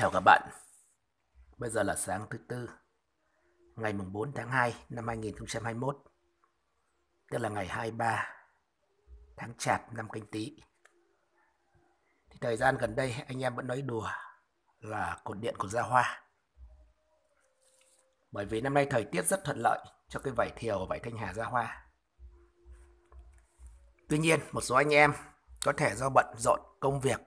Chào các bạn. Bây giờ là sáng thứ tư, ngày mùng 4 tháng 2 năm 2021. Tức là ngày 23 tháng Chạp năm Canh Tý. Thì thời gian gần đây anh em vẫn nói đùa là cột điện của ra hoa. Bởi vì năm nay thời tiết rất thuận lợi cho cái vải thiều và vải thanh hà ra hoa. Tuy nhiên, một số anh em có thể do bận rộn công việc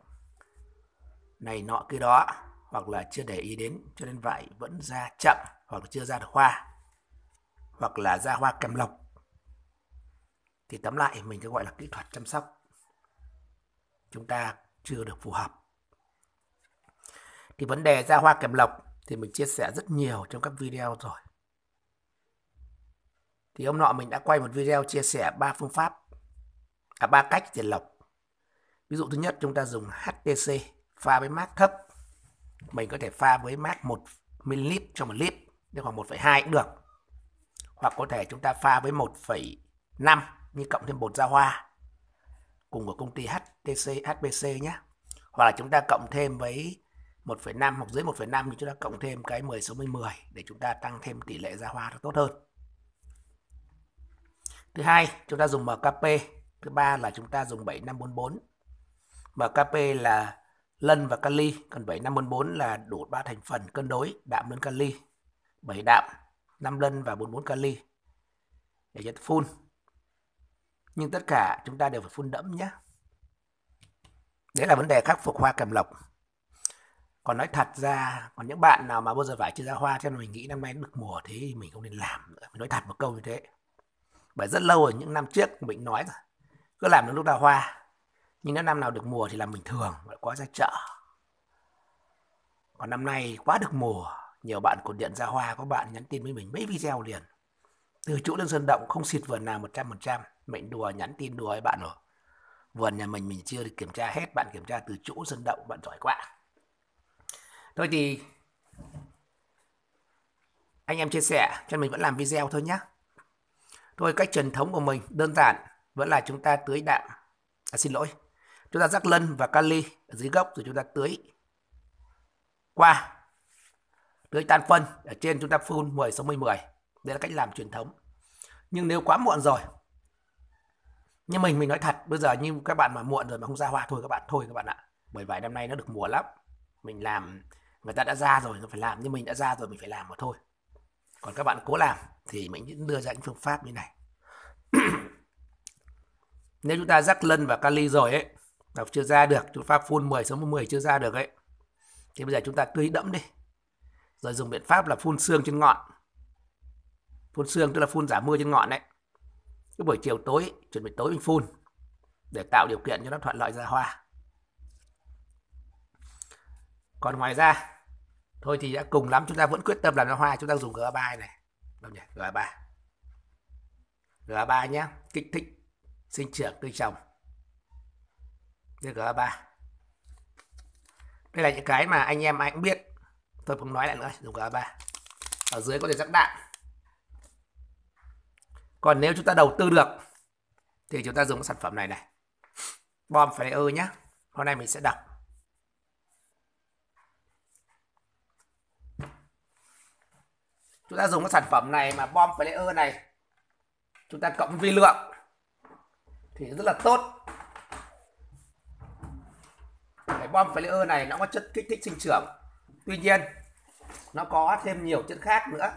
này nọ kia đó hoặc là chưa để ý đến cho nên vải vẫn ra chậm hoặc chưa ra được hoa hoặc là ra hoa kèm lọc thì tóm lại mình cứ gọi là kỹ thuật chăm sóc chúng ta chưa được phù hợp thì vấn đề ra hoa kèm lọc thì mình chia sẻ rất nhiều trong các video rồi thì hôm nọ mình đã quay một video chia sẻ ba phương pháp à ba cách để lọc ví dụ thứ nhất chúng ta dùng HTC pha với mát thấp mình có thể pha với mát 1 ml cho một lít nếu khoảng 1,2 cũng được hoặc có thể chúng ta pha với 1,5 như cộng thêm bột ra hoa cùng của công ty HTC HPC nhé hoặc là chúng ta cộng thêm với 1,5 hoặc dưới 1,5 thì chúng ta cộng thêm cái 10 số 10 để chúng ta tăng thêm tỷ lệ ra hoa nó tốt hơn thứ hai chúng ta dùng MKP thứ ba là chúng ta dùng 7544 MKP là lân và kali, còn 7544 là đủ ba thành phần cân đối đạm lân kali, 7 đạm, 5 lân và 44 kali để cho phun. Nhưng tất cả chúng ta đều phải phun đẫm nhé. Đấy là vấn đề khắc phục hoa kèm lộc. Còn nói thật ra, còn những bạn nào mà bao giờ vải chưa ra hoa theo mình nghĩ năm nay được mùa thế thì mình không nên làm nữa. Mình nói thật một câu như thế. Bởi rất lâu rồi, những năm trước mình nói rồi. Cứ làm đến lúc ra hoa, nhưng nếu năm nào được mùa thì làm bình thường vẫn quá ra chợ còn năm nay quá được mùa nhiều bạn cột điện ra hoa có bạn nhắn tin với mình mấy video liền từ chỗ lên sơn động không xịt vườn nào một trăm phần trăm mệnh đùa nhắn tin đùa với bạn rồi vườn nhà mình mình chưa được kiểm tra hết bạn kiểm tra từ chỗ sơn động bạn giỏi quá thôi thì anh em chia sẻ cho mình vẫn làm video thôi nhé thôi cách truyền thống của mình đơn giản vẫn là chúng ta tưới đạm à, xin lỗi chúng ta rắc lân và kali ở dưới gốc rồi chúng ta tưới qua tưới tan phân ở trên chúng ta phun 10 60 10 đây là cách làm truyền thống nhưng nếu quá muộn rồi nhưng mình mình nói thật bây giờ như các bạn mà muộn rồi mà không ra hoa thôi các bạn thôi các bạn ạ bởi vài năm nay nó được mùa lắm mình làm người ta đã ra rồi nó phải làm nhưng mình đã ra rồi mình phải làm mà thôi còn các bạn cố làm thì mình đưa ra những phương pháp như này nếu chúng ta rắc lân và kali rồi ấy đọc chưa ra được chúng pháp full 10 số 10 chưa ra được ấy thì bây giờ chúng ta tưới đẫm đi rồi dùng biện pháp là phun xương trên ngọn phun xương tức là phun giả mưa trên ngọn đấy cái buổi chiều tối chuẩn bị tối mình phun để tạo điều kiện cho nó thuận lợi ra hoa còn ngoài ra thôi thì đã cùng lắm chúng ta vẫn quyết tâm làm ra hoa chúng ta dùng gỡ bài này đâu nhỉ gỡ ba gỡ ba nhé kích thích sinh trưởng cây trồng DGA3 đây là những cái mà anh em ai cũng biết tôi không nói lại nữa dùng GA3 ở dưới có thể rắc đạn còn nếu chúng ta đầu tư được thì chúng ta dùng cái sản phẩm này này bom phải ơ nhá hôm nay mình sẽ đọc chúng ta dùng cái sản phẩm này mà bom player này chúng ta cộng vi lượng thì rất là tốt bom flayer này nó có chất kích thích sinh trưởng tuy nhiên nó có thêm nhiều chất khác nữa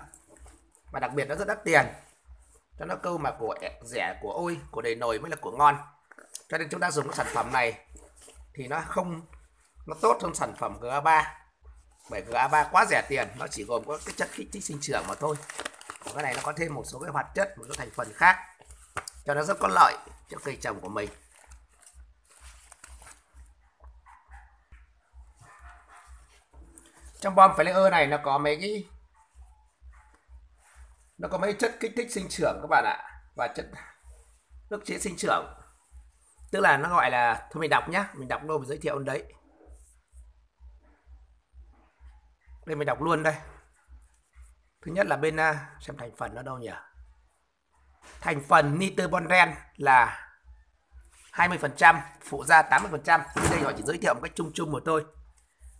và đặc biệt nó rất đắt tiền cho nó câu mà của rẻ của ôi của đầy nồi mới là của ngon cho nên chúng ta dùng cái sản phẩm này thì nó không nó tốt hơn sản phẩm GA3 bởi GA3 quá rẻ tiền nó chỉ gồm có cái chất kích thích sinh trưởng mà thôi cái này nó có thêm một số cái hoạt chất một số thành phần khác cho nó rất có lợi cho cây trồng của mình trong bom flanger này nó có mấy cái nó có mấy chất kích thích sinh trưởng các bạn ạ và chất ức chế sinh trưởng tức là nó gọi là thôi mình đọc nhá mình đọc luôn mình giới thiệu đấy đây mình đọc luôn đây thứ nhất là bên à, xem thành phần nó đâu nhỉ thành phần nitroboren là 20% phụ gia 80% đây họ chỉ giới thiệu một cách chung chung của tôi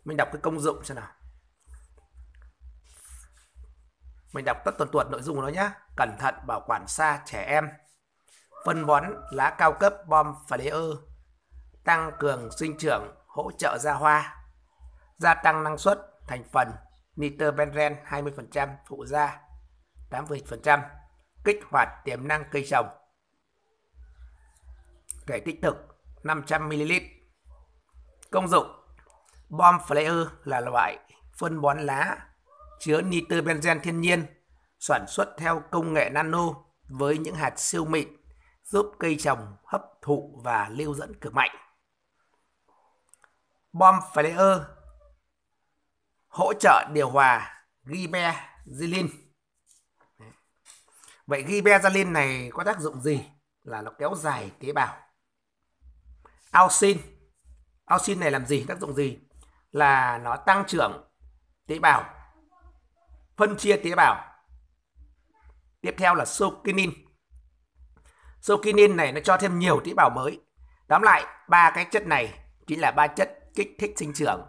mình đọc cái công dụng xem nào mình đọc tất tuần tuần nội dung của nó nhé cẩn thận bảo quản xa trẻ em phân bón lá cao cấp bom và lê ơ tăng cường sinh trưởng hỗ trợ ra hoa gia tăng năng suất thành phần nitơ benzen 20% phụ da 80% kích hoạt tiềm năng cây trồng kể tích thực 500ml công dụng bom flare là loại phân bón lá chứa nitrobenzen thiên nhiên, sản xuất theo công nghệ nano với những hạt siêu mịn giúp cây trồng hấp thụ và lưu dẫn cực mạnh. Bom Flair hỗ trợ điều hòa Gibeazilin. Vậy Gibeazilin này có tác dụng gì? Là nó kéo dài tế bào. Auxin. Auxin này làm gì? Tác dụng gì? Là nó tăng trưởng tế bào phân chia tế bào. Tiếp theo là sokinin. Sokinin này nó cho thêm nhiều tế bào mới. Tóm lại, ba cái chất này chính là ba chất kích thích sinh trưởng,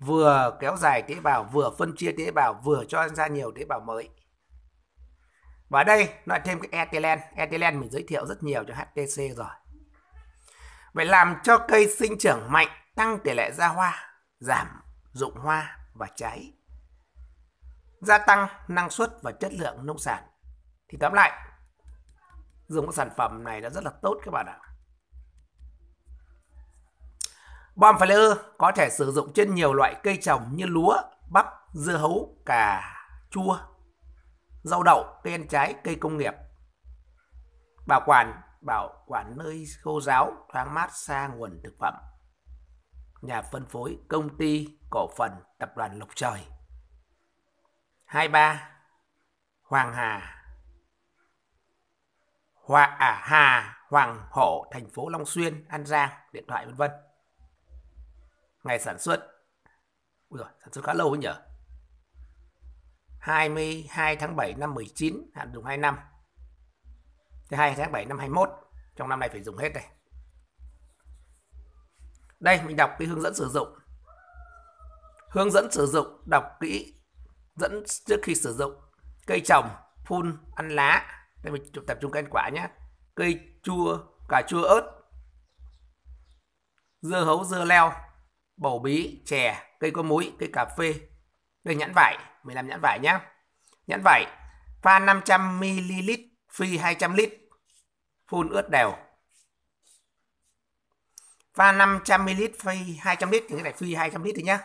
vừa kéo dài tế bào, vừa phân chia tế bào, vừa cho ra nhiều tế bào mới. Và đây nói thêm cái ethylene, ethylene mình giới thiệu rất nhiều cho HTC rồi. Vậy làm cho cây sinh trưởng mạnh, tăng tỷ lệ ra hoa, giảm dụng hoa và cháy gia tăng năng suất và chất lượng nông sản. Thì tóm lại, dùng sản phẩm này là rất là tốt các bạn ạ. Bom flayer có thể sử dụng trên nhiều loại cây trồng như lúa, bắp, dưa hấu, cà, chua, rau đậu, cây ăn trái, cây công nghiệp. Bảo quản bảo quản nơi khô ráo, thoáng mát xa nguồn thực phẩm. Nhà phân phối, công ty, cổ phần, tập đoàn Lộc Trời. 23 Hoàng Hà Hòa à, Hà Hoàng Hổ thành phố Long Xuyên An Giang điện thoại vân vân ngày sản xuất Ui rồi, sản xuất khá lâu ấy nhỉ 22 tháng 7 năm 19 hạn dùng 2 năm thứ 2 tháng 7 năm 21 trong năm này phải dùng hết này đây mình đọc cái hướng dẫn sử dụng hướng dẫn sử dụng đọc kỹ dẫn trước khi sử dụng cây trồng phun ăn lá đây mình tập trung cây ăn quả nhé cây chua cà chua ớt dưa hấu dưa leo bầu bí chè cây có múi cây cà phê cây nhãn vải mình làm nhãn vải nhé nhãn vải pha 500 ml phi 200 lít phun ướt đều pha 500 ml phi 200 lít thì cái này phi 200 lít thì nhá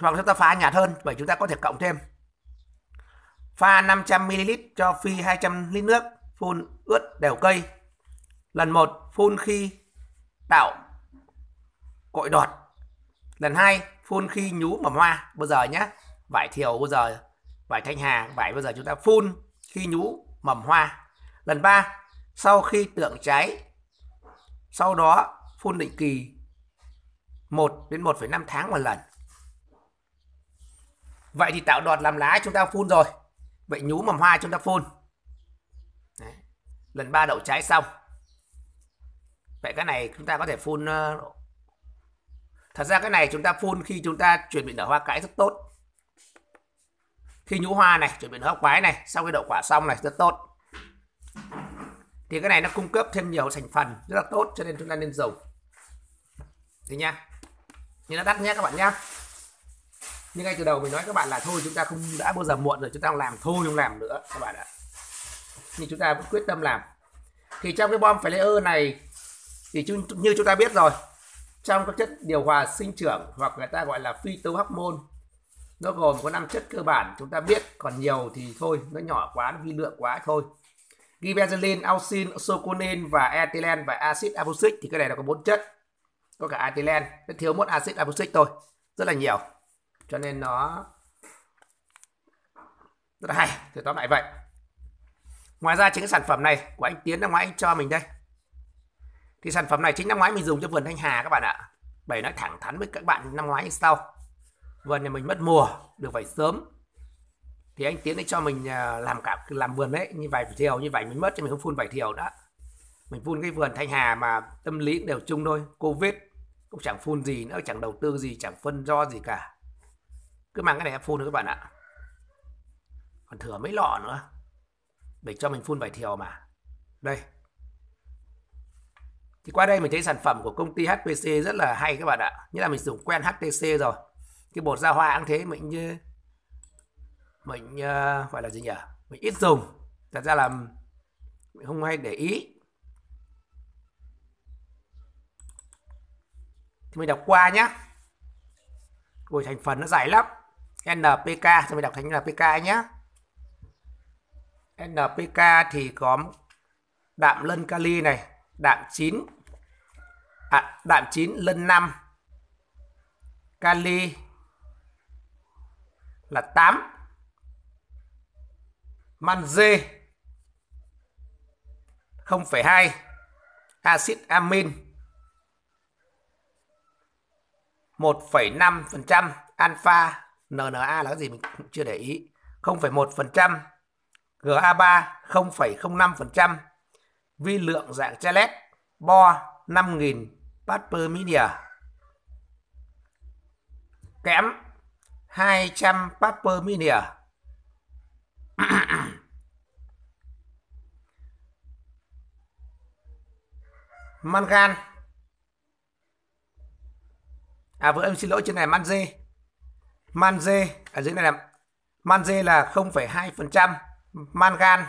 hoặc chúng ta pha nhạt hơn vậy chúng ta có thể cộng thêm pha 500ml cho phi 200 lít nước phun ướt đều cây lần 1 phun khi tạo cội đọt lần 2 phun khi nhú mầm hoa bây giờ nhé vải thiều bây giờ vải thanh hà vải bây giờ chúng ta phun khi nhú mầm hoa lần 3 sau khi tượng cháy sau đó phun định kỳ 1 đến 1,5 tháng một lần vậy thì tạo đọt làm lá chúng ta phun rồi vậy nhú mầm hoa chúng ta phun Đấy. lần ba đậu trái xong vậy cái này chúng ta có thể phun ờ, thật ra cái này chúng ta phun khi chúng ta chuẩn bị nở hoa cải rất tốt khi nhú hoa này chuẩn bị nở hoa quái này sau khi đậu quả xong này rất tốt thì cái này nó cung cấp thêm nhiều thành phần rất là tốt cho nên chúng ta nên dùng thế nha nhưng nó đắt nhé các bạn nhé nhưng ngay từ đầu mình nói các bạn là thôi chúng ta không đã bao giờ muộn rồi chúng ta không làm thôi không làm nữa các bạn ạ nhưng chúng ta vẫn quyết tâm làm thì trong cái bom phải layer này thì như chúng ta biết rồi trong các chất điều hòa sinh trưởng hoặc người ta gọi là phi phyto hormone nó gồm có năm chất cơ bản chúng ta biết còn nhiều thì thôi nó nhỏ quá nó vi lượng quá thôi gibberellin, auxin, soconin và ethylene và axit abusic thì cái này nó có bốn chất có cả ethylene nó thiếu một axit abusic thôi rất là nhiều cho nên nó rất hay thì tóm lại vậy ngoài ra chính cái sản phẩm này của anh Tiến năm ngoái anh cho mình đây thì sản phẩm này chính năm ngoái mình dùng cho vườn Thanh Hà các bạn ạ bảy nói thẳng thắn với các bạn năm ngoái như sau vườn nhà mình mất mùa được phải sớm thì anh Tiến ấy cho mình à, làm cả làm vườn đấy như vải thiều như vậy mình mất cho mình không phun vải thiều đó mình phun cái vườn Thanh Hà mà tâm lý đều chung thôi covid cũng chẳng phun gì nữa chẳng đầu tư gì chẳng phân do gì cả cứ mang cái này phun các bạn ạ còn thừa mấy lọ nữa để cho mình phun vài thiều mà đây thì qua đây mình thấy sản phẩm của công ty HPC rất là hay các bạn ạ nghĩa là mình dùng quen HTC rồi cái bột ra hoa ăn thế mình như mình uh, gọi là gì nhỉ mình ít dùng thật ra là mình không hay để ý thì mình đọc qua nhá Ôi thành phần nó dài lắm NPK cho mình đọc thành NPK nhé NPK thì có đạm lân kali này đạm 9 à, đạm 9 lân 5 kali là 8 manze 0,2 axit amin 1,5% alpha NNA là cái gì mình chưa để ý 0,1% GA3 0,05% vi lượng dạng chalet e bo 5.000 part media kém 200 paper media mangan à vừa em xin lỗi trên này mangie Manze ở dưới này là Manze là 0,2%, mangan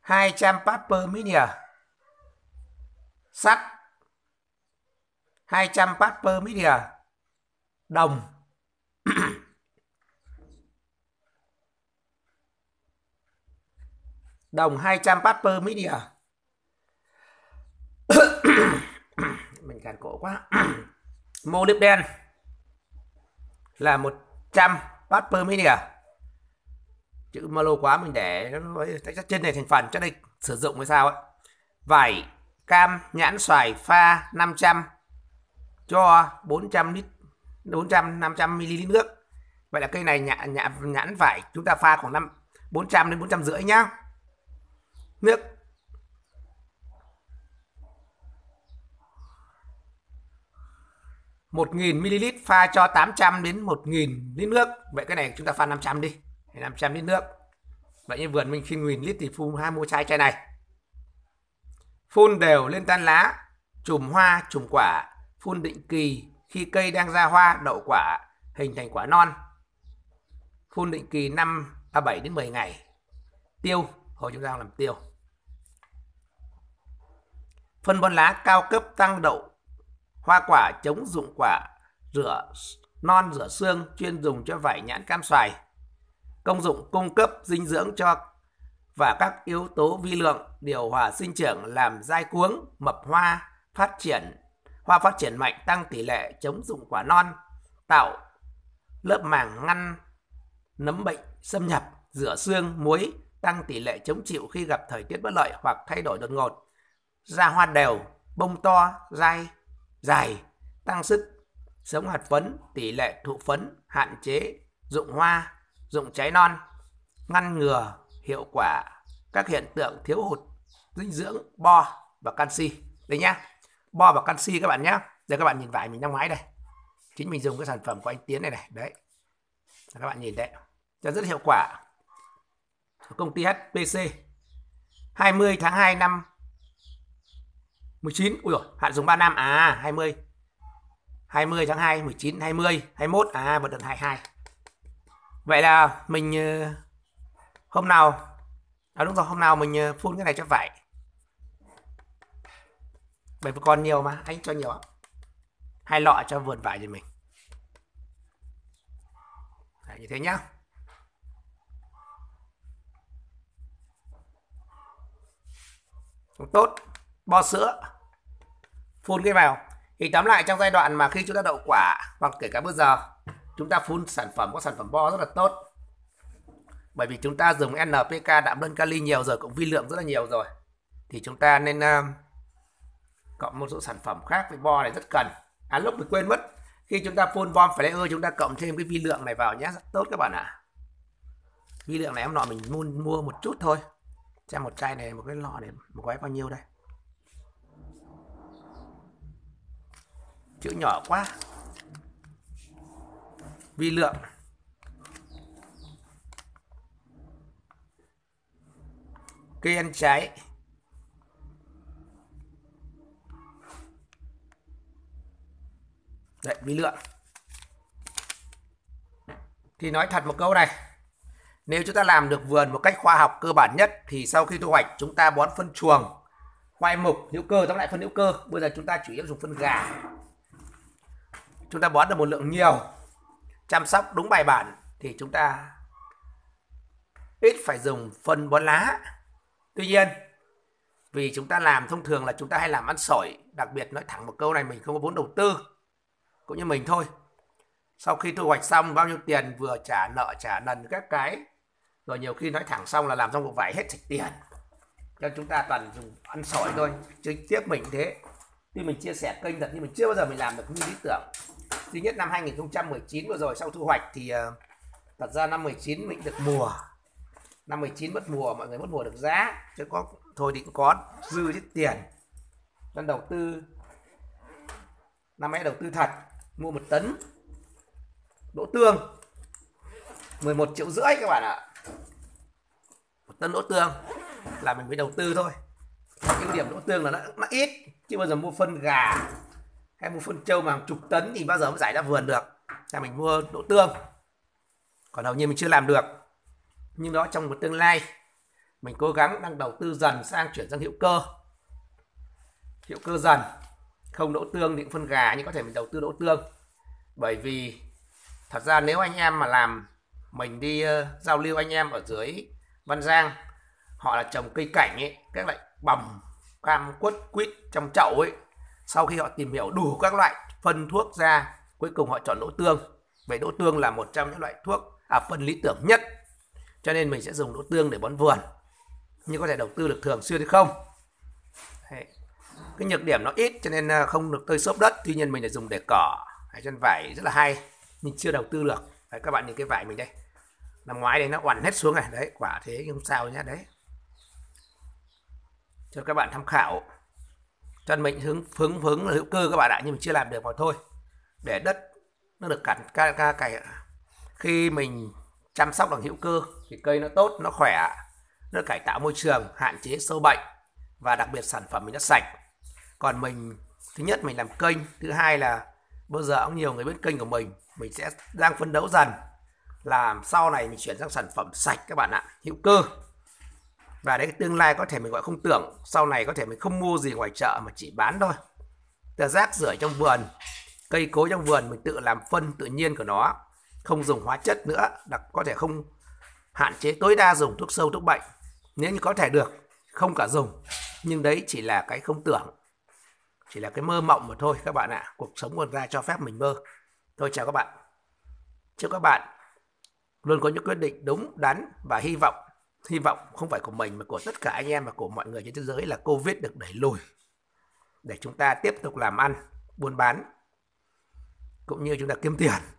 200 parts per million. Sắt 200 parts per million. Đồng Đồng 200 parts per million. Mình cản cổ quá. Mô là 100 watt per minute à? chữ mà lâu quá mình để chất trên này thành phần cho đây sử dụng hay sao ấy vải cam nhãn xoài pha 500 cho 400 lít 400 500 ml nước vậy là cây này nhã nhã nhãn vải chúng ta pha khoảng năm 400 đến 400 rưỡi nhá nước 1.000 ml pha cho 800 đến 1.000 lít nước vậy cái này chúng ta pha 500 đi 500 lít nước vậy như vườn mình khi 1.000 lít thì phun hai mua chai chai này phun đều lên tan lá chùm hoa chùm quả phun định kỳ khi cây đang ra hoa đậu quả hình thành quả non phun định kỳ 5 à 7 đến 10 ngày tiêu hồi chúng ta làm tiêu phân bón lá cao cấp tăng đậu Hoa quả chống dụng quả, rửa non rửa xương chuyên dùng cho vải nhãn cam xoài. Công dụng cung cấp dinh dưỡng cho và các yếu tố vi lượng điều hòa sinh trưởng làm dai cuống, mập hoa, phát triển hoa phát triển mạnh tăng tỷ lệ chống dụng quả non, tạo lớp màng ngăn nấm bệnh xâm nhập, rửa xương, muối tăng tỷ lệ chống chịu khi gặp thời tiết bất lợi hoặc thay đổi đột ngột. ra hoa đều, bông to, dai dài, tăng sức, sống hạt phấn, tỷ lệ thụ phấn, hạn chế, dụng hoa, dụng trái non, ngăn ngừa hiệu quả các hiện tượng thiếu hụt dinh dưỡng bo và canxi đây nhá bo và canxi các bạn nhá đây các bạn nhìn vải mình đang ngoái đây chính mình dùng cái sản phẩm của anh tiến này này đấy các bạn nhìn đấy cho rất hiệu quả công ty HPC 20 tháng 2 năm 19 ui rồi hạn dùng 3 năm à 20 20 tháng 2 19 20 21 à vận động 22 vậy là mình ờ, hôm nào à đúng rồi hôm nào mình phun ờ, cái này cho vải bởi vì còn nhiều mà anh cho nhiều hai lọ cho vườn vải cho mình Đấy, như thế nhá tốt bò sữa phun cái vào thì tóm lại trong giai đoạn mà khi chúng ta đậu quả hoặc kể cả bây giờ chúng ta phun sản phẩm có sản phẩm bo rất là tốt bởi vì chúng ta dùng NPK đạm đơn kali nhiều rồi cũng vi lượng rất là nhiều rồi thì chúng ta nên uh, cộng một số sản phẩm khác với bo này rất cần à lúc mình quên mất khi chúng ta phun bom phải ơi chúng ta cộng thêm cái vi lượng này vào nhé rất tốt các bạn ạ vi lượng này em nọ mình mua, mua một chút thôi xem một chai này một cái lọ này một gói bao nhiêu đây chữ nhỏ quá vi lượng cây ăn trái đấy vi lượng thì nói thật một câu này nếu chúng ta làm được vườn một cách khoa học cơ bản nhất thì sau khi thu hoạch chúng ta bón phân chuồng khoai mục hữu cơ tóm lại phân hữu cơ bây giờ chúng ta chủ yếu dùng phân gà chúng ta bón được một lượng nhiều chăm sóc đúng bài bản thì chúng ta ít phải dùng phân bón lá tuy nhiên vì chúng ta làm thông thường là chúng ta hay làm ăn sỏi đặc biệt nói thẳng một câu này mình không có vốn đầu tư cũng như mình thôi sau khi thu hoạch xong bao nhiêu tiền vừa trả nợ trả nần các cái rồi nhiều khi nói thẳng xong là làm xong một vải hết sạch tiền cho chúng ta toàn dùng ăn sỏi thôi trực tiếp mình thế khi mình chia sẻ kênh thật nhưng mình chưa bao giờ mình làm được như lý tưởng thứ nhất năm 2019 vừa rồi sau thu hoạch thì ờ, thật ra năm 19 mình được mùa năm 19 mất mùa mọi người mất mùa được giá chứ có thôi định có dư chút tiền nên đầu tư năm ấy đầu tư thật mua một tấn đỗ tương 11 triệu rưỡi các bạn ạ một tấn đỗ tương là mình mới đầu tư thôi ưu điểm đỗ tương là nó, nó ít chứ bao giờ mua phân gà hay một phân trâu mà hàng chục tấn thì bao giờ mới giải ra vườn được là mình mua đỗ tương còn đầu như mình chưa làm được nhưng đó trong một tương lai mình cố gắng đang đầu tư dần sang chuyển sang hiệu cơ hiệu cơ dần không đỗ tương định phân gà nhưng có thể mình đầu tư đỗ tương bởi vì thật ra nếu anh em mà làm mình đi uh, giao lưu anh em ở dưới Văn Giang họ là trồng cây cảnh ấy các loại bầm cam quất quýt trong chậu ấy sau khi họ tìm hiểu đủ các loại phân thuốc ra cuối cùng họ chọn đỗ tương vậy đỗ tương là một trong những loại thuốc à, phân lý tưởng nhất cho nên mình sẽ dùng đỗ tương để bón vườn nhưng có thể đầu tư được thường xuyên hay không Đấy. cái nhược điểm nó ít cho nên à, không được tơi xốp đất tuy nhiên mình lại dùng để cỏ hay chân vải rất là hay mình chưa đầu tư được đấy, các bạn nhìn cái vải mình đây năm ngoái đây nó oằn hết xuống này đấy quả thế nhưng không sao nhá đấy cho các bạn tham khảo cho nên mình hướng hướng hướng là hữu cơ các bạn ạ nhưng mình chưa làm được mà thôi để đất nó được cản ca ca cày khi mình chăm sóc bằng hữu cơ thì cây nó tốt nó khỏe nó cải tạo môi trường hạn chế sâu bệnh và đặc biệt sản phẩm mình rất sạch còn mình thứ nhất mình làm kênh thứ hai là bao giờ cũng nhiều người biết kênh của mình mình sẽ đang phấn đấu dần làm sau này mình chuyển sang sản phẩm sạch các bạn ạ hữu cơ và đấy tương lai có thể mình gọi không tưởng sau này có thể mình không mua gì ngoài chợ mà chỉ bán thôi từ rác rửa trong vườn cây cối trong vườn mình tự làm phân tự nhiên của nó không dùng hóa chất nữa đặc có thể không hạn chế tối đa dùng thuốc sâu thuốc bệnh nếu như có thể được không cả dùng nhưng đấy chỉ là cái không tưởng chỉ là cái mơ mộng mà thôi các bạn ạ à. cuộc sống còn ra cho phép mình mơ thôi chào các bạn chúc các bạn luôn có những quyết định đúng đắn và hy vọng hy vọng không phải của mình mà của tất cả anh em và của mọi người trên thế giới là Covid được đẩy lùi để chúng ta tiếp tục làm ăn, buôn bán cũng như chúng ta kiếm tiền